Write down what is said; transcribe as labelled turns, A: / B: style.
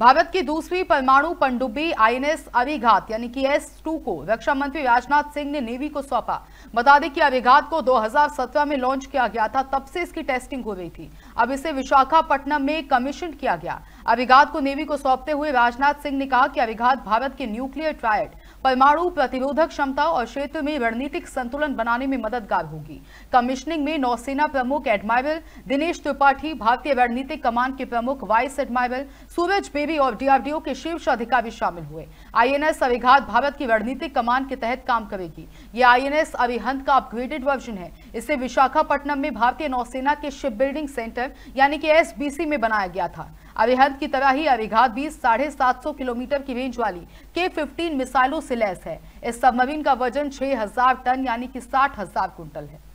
A: भारत की दूसरी परमाणु पनडुब्बी आईएनएस अभिघात यानी कि एस टू को रक्षा मंत्री राजनाथ सिंह ने नेवी को सौंपा बता दें कि अभिघात को 2017 में लॉन्च किया गया था तब से इसकी टेस्टिंग हो रही थी अब इसे विशाखापट्टनम में कमीशन किया गया अभिघात को नेवी को सौंपते हुए राजनाथ सिंह ने कहा कि अभिघात भारत के न्यूक्लियर ट्रायड परमाणु प्रतिरोधक क्षमता और क्षेत्र में रणनीतिक संतुलन बनाने में मददगार होगी कमिश्निंग में नौसेना प्रमुख एडमायरल दिनेश त्रिपाठी भारतीय रणनीतिक कमान के प्रमुख वाइस एडमायरल सूरज बेबी और डीआरडीओ के शीर्ष अधिकारी शामिल हुए आईएनएस अविघात भारत की रणनीतिक कमान के तहत काम करेगी यह आईएनएस अभिहंत का अपग्रेडेड वर्जन है इसे विशाखापट्टनम में भारतीय नौसेना के शिप बिल्डिंग सेंटर यानी कि एस में बनाया गया था अरिहंत की तरह ही अरिघात भी साढ़े सात सौ किलोमीटर की रेंज वाली के फिफ्टीन मिसाइलों से लैस है इस सबमरीन का वजन छह हजार टन यानी कि साठ हजार कुंटल है